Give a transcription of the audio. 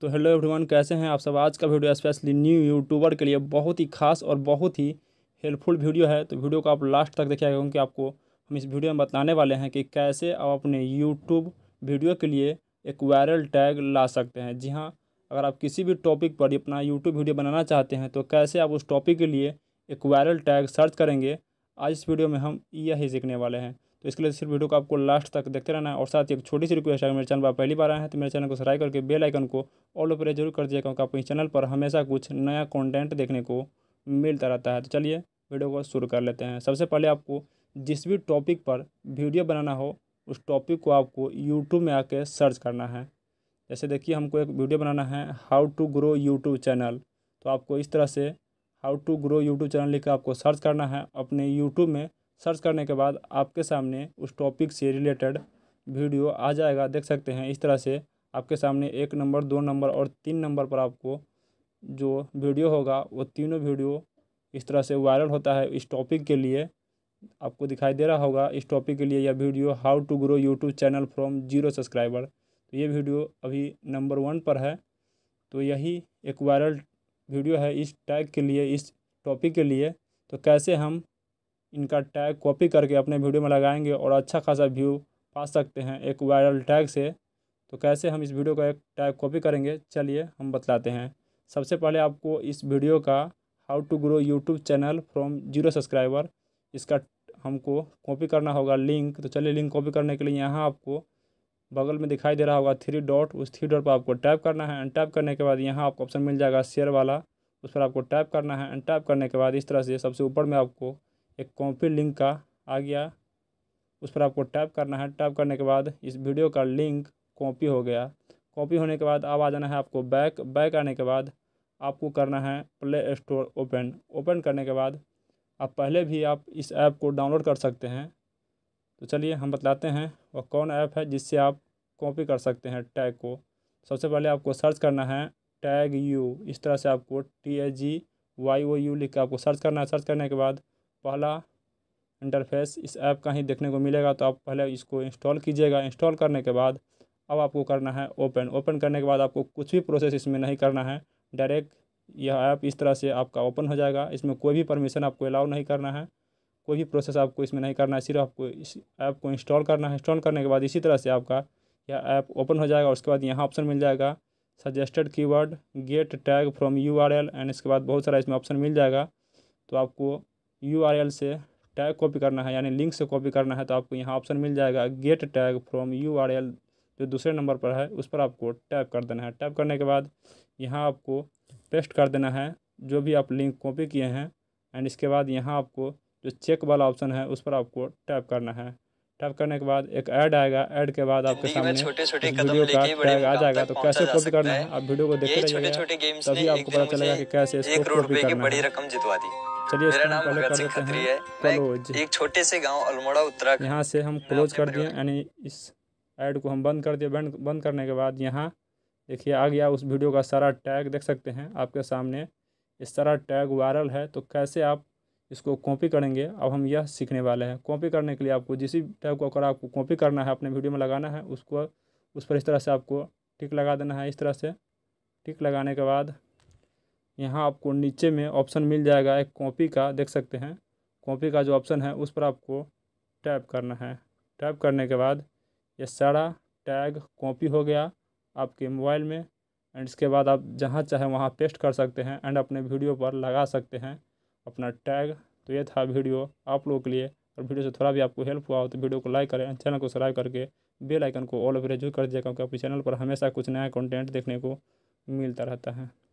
तो hello everyone कैसे हैं आप सब आज का वीडियो स्पेशली न्यू यूट्यूबर के लिए बहुत ही खास और बहुत ही हेल्पफुल वीडियो है तो वीडियो को आप लास्ट तक देखिएगा क्योंकि आपको हम इस वीडियो में बताने वाले हैं कि कैसे आप अपने यूट्यूब वीडियो के लिए एक वायरल टैग ला सकते हैं जी हाँ अगर आप किसी भी टॉपिक पर अपना यूट्यूब वीडियो बनाना चाहते हैं तो कैसे आप उस टॉपिक के लिए एक वायरल टैग सर्च करेंगे आज इस वीडियो में हम यही सीखने वाले हैं तो इसके लिए सिर्फ वीडियो को आपको लास्ट तक देखते रहना है और साथ ही एक छोटी सी रिक्वेस्ट है मेरे चैनल पर पहली बार आए हैं तो मेरे चैनल को सराय करके बेल आइकन को ऑल ओपर जरूर कर दिया क्योंकि आपको इस चैनल पर हमेशा कुछ नया कॉन्टेंट देखने को मिलता रहता है तो चलिए वीडियो को शुरू कर लेते हैं सबसे पहले आपको जिस भी टॉपिक पर वीडियो बनाना हो उस टॉपिक को आपको यूट्यूब में आके सर्च करना है जैसे देखिए हमको एक वीडियो बनाना है how to grow YouTube channel तो आपको इस तरह से how to grow YouTube channel लिखकर आपको सर्च करना है अपने यूट्यूब में सर्च करने के बाद आपके सामने उस टॉपिक से रिलेटेड वीडियो आ जाएगा देख सकते हैं इस तरह से आपके सामने एक नंबर दो नंबर और तीन नंबर पर आपको जो वीडियो होगा वो तीनों वीडियो इस तरह से वायरल होता है इस टॉपिक के लिए आपको दिखाई दे रहा होगा इस टॉपिक के लिए यह video how to grow YouTube channel from zero subscriber तो ये वीडियो अभी नंबर वन पर है तो यही एक वायरल वीडियो है इस टैग के लिए इस टॉपिक के लिए तो कैसे हम इनका टैग कॉपी करके अपने वीडियो में लगाएंगे और अच्छा खासा व्यू पा सकते हैं एक वायरल टैग से तो कैसे हम इस वीडियो का एक टैग कॉपी करेंगे चलिए हम बतलाते हैं सबसे पहले आपको इस वीडियो का how to grow YouTube channel from zero subscriber इसका हमको कॉपी करना होगा लिंक तो चलिए लिंक कॉपी करने के लिए यहाँ आपको बगल में दिखाई दे रहा होगा थ्री डॉट उस थ्री डॉट पर आपको टैप करना है एंड टैप करने के बाद यहाँ आपको ऑप्शन मिल जाएगा शेयर वाला उस पर आपको टैप करना है एंड टैप करने के बाद इस तरह से सबसे ऊपर में आपको एक कॉपी लिंक का आ गया उस पर आपको टैप करना है टैप करने के बाद इस वीडियो का लिंक कॉपी हो गया कॉपी होने के बाद अब आ जाना है आपको बैक बैक आने के बाद आपको करना है प्ले स्टोर ओपन ओपन करने के बाद आप पहले भी आप इस ऐप को डाउनलोड कर सकते हैं तो चलिए हम बतलाते हैं वह कौन ऐप है जिससे आप कॉपी कर सकते हैं टैग को सबसे पहले आपको सर्च करना है टैग यू इस तरह से आपको T A G Y O U लिख के आपको सर्च करना है सर्च करने के बाद पहला इंटरफेस इस ऐप का ही देखने को मिलेगा तो आप पहले इसको इंस्टॉल कीजिएगा इंस्टॉल करने के बाद अब आपको करना है ओपन ओपन करने के बाद आपको कुछ भी प्रोसेस इसमें नहीं करना है डायरेक्ट यह ऐप इस तरह से आपका ओपन हो जाएगा इसमें कोई भी परमिशन आपको अलाउ नहीं करना है कोई भी प्रोसेस आपको इसमें नहीं करना है सिर्फ आपको इस ऐप को इंस्टॉल करना है इंस्टॉल करने के बाद इसी तरह से आपका यह ऐप ओपन हो जाएगा उसके बाद यहाँ ऑप्शन मिल जाएगा suggested keyword get tag from U R L and इसके बाद बहुत सारा इसमें ऑप्शन मिल जाएगा तो आपको यू आर एल से टैग कॉपी करना है यानी लिंक से कॉपी करना है तो आपको यहाँ ऑप्शन मिल जाएगा get tag from U R L जो दूसरे नंबर पर है उस पर आपको टैप कर देना है टैप करने के बाद यहाँ आपको पेस्ट कर देना है जो भी आप लिंक कॉपी किए हैं एंड इसके बाद यहाँ आपको जो चेक वाला ऑप्शन है उस पर आपको टैप करना है टैप करने के बाद एक ऐड आएगा ऐड के बाद आपके सामने वीडियो का टैग आ जाएगा तो कैसे कॉपी करना है आप वीडियो को देखते रहिए तभी आपको पता चलेगा कि कैसे इसको कॉपी करना है चलिए मेरा नाम पहले कर देते हैं क्लोज एक छोटे से गांव अल्मोड़ा उत्तराखंड यहाँ से हम क्लोज कर दिए यानी इस ऐड को हम बंद कर दिए बंद करने के बाद यहाँ देखिए आ गया उस वीडियो का सारा टैग देख सकते हैं आपके सामने इस सारा टैग वायरल है तो कैसे आप इसको कॉपी करेंगे अब हम यह सीखने वाले हैं कॉपी करने के लिए आपको जिस टाइप को अगर आपको कॉपी करना है अपने वीडियो में लगाना है उसको उस पर इस तरह से आपको टिक लगा देना है इस तरह से टिक लगाने के बाद यहाँ आपको नीचे में ऑप्शन मिल जाएगा एक कॉपी का देख सकते हैं कॉपी का जो ऑप्शन है उस पर आपको टैप करना है टैप करने के बाद ये सारा टैग कॉपी हो गया आपके मोबाइल में एंड इसके बाद आप जहाँ चाहे वहाँ पेस्ट कर सकते हैं एंड अपने वीडियो पर लगा सकते हैं अपना टैग तो ये था वीडियो आप लोगों के लिए और वीडियो से थोड़ा भी आपको हेल्प हुआ हो तो वीडियो को लाइक करें चैनल को सब्सक्राइब करके बेल आइकन को ऑल ओवर जरूर कर दिया क्योंकि अपने चैनल पर हमेशा कुछ नया कंटेंट देखने को मिलता रहता है